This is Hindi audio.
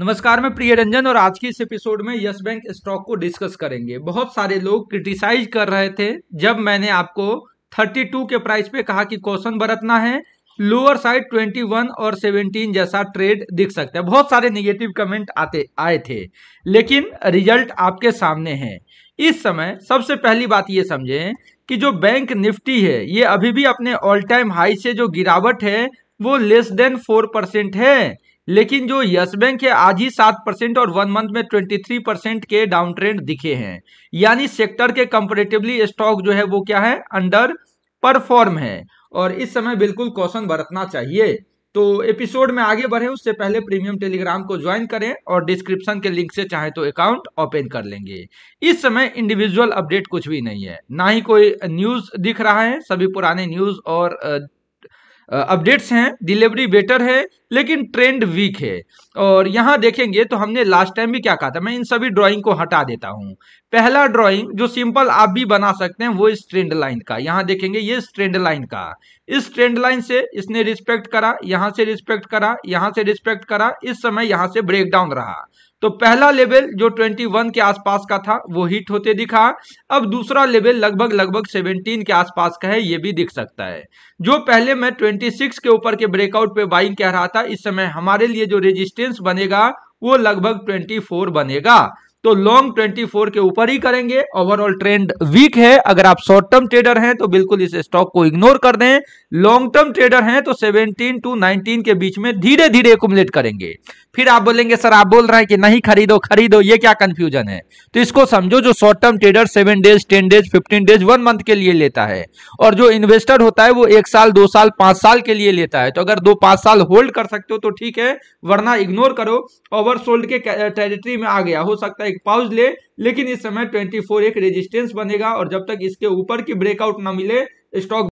नमस्कार मैं प्रिय रंजन और आज के इस एपिसोड में यस बैंक स्टॉक को डिस्कस करेंगे बहुत सारे लोग क्रिटिसाइज कर रहे थे जब मैंने आपको 32 के प्राइस पे कहा कि कौशन बरतना है लोअर साइड 21 और 17 जैसा ट्रेड दिख सकता है बहुत सारे निगेटिव कमेंट आते आए थे लेकिन रिजल्ट आपके सामने है इस समय सबसे पहली बात ये समझें कि जो बैंक निफ्टी है ये अभी भी अपने ऑल टाइम हाई से जो गिरावट है वो लेस देन फोर परसेंट है लेकिन जो यस बैंक है आज ही सात परसेंट और वन मंथ में ट्वेंटी थ्री परसेंट के डाउन ट्रेंड दिखे हैं यानी सेक्टर के कंपेरेटिवली स्टॉक जो है वो क्या है अंडर परफॉर्म है और इस समय बिल्कुल कौशन बरतना चाहिए तो एपिसोड में आगे बढ़े उससे पहले प्रीमियम टेलीग्राम को ज्वाइन करें और डिस्क्रिप्शन के लिंक से चाहे तो अकाउंट ओपन कर लेंगे इस समय इंडिविजुअल अपडेट कुछ भी नहीं है ना ही कोई न्यूज दिख रहा है सभी पुराने न्यूज और अपडेट्स हैं डिलीवरी बेटर है लेकिन ट्रेंड वीक है और यहाँ देखेंगे तो हमने लास्ट टाइम भी क्या कहा था मैं इन सभी ड्राइंग को हटा देता हूँ पहला ड्राइंग जो सिंपल आप भी बना सकते हैं वो इस ट्रेंड लाइन का यहाँ देखेंगे ये इस ट्रेंड लाइन का इस ट्रेंड लाइन से इसने रिस्पेक्ट करा यहाँ से रिस्पेक्ट करा यहाँ से रिस्पेक्ट करा इस समय यहाँ से ब्रेक डाउन रहा तो पहला लेवल जो 21 के आसपास का था वो हिट होते दिखा अब दूसरा लेवल लगभग लगभग 17 के आसपास का है ये भी दिख सकता है जो पहले मैं 26 के ऊपर के ब्रेकआउट पे बाइंग कह रहा था इस समय हमारे लिए जो रेजिस्टेंस बनेगा वो लगभग 24 बनेगा तो लॉन्ग 24 के ऊपर ही करेंगे ओवरऑल ट्रेंड वीक है अगर आप शॉर्ट टर्म ट्रेडर हैं तो बिल्कुल इस स्टॉक को इग्नोर कर दें लॉन्ग टर्म ट्रेडर हैं तो 17 टू 19 के बीच में धीरे धीरे एकुमुलेट करेंगे फिर आप बोलेंगे सर आप बोल रहे हैं कि नहीं खरीदो खरीदो ये क्या कंफ्यूजन है तो इसको समझो जो short term trader seven days ten days fifteen days one month के लिए लेता है और जो इन्वेस्टर होता है वो एक साल दो साल पांच साल के लिए लेता है तो अगर दो पांच साल होल्ड कर सकते हो तो ठीक है वरना इग्नोर करो ओवर के टेरिटरी में आ गया हो सकता है एक पाउज ले लेकिन इस समय 24 एक रेजिस्टेंस बनेगा और जब तक इसके ऊपर की ब्रेकआउट ना मिले स्टॉक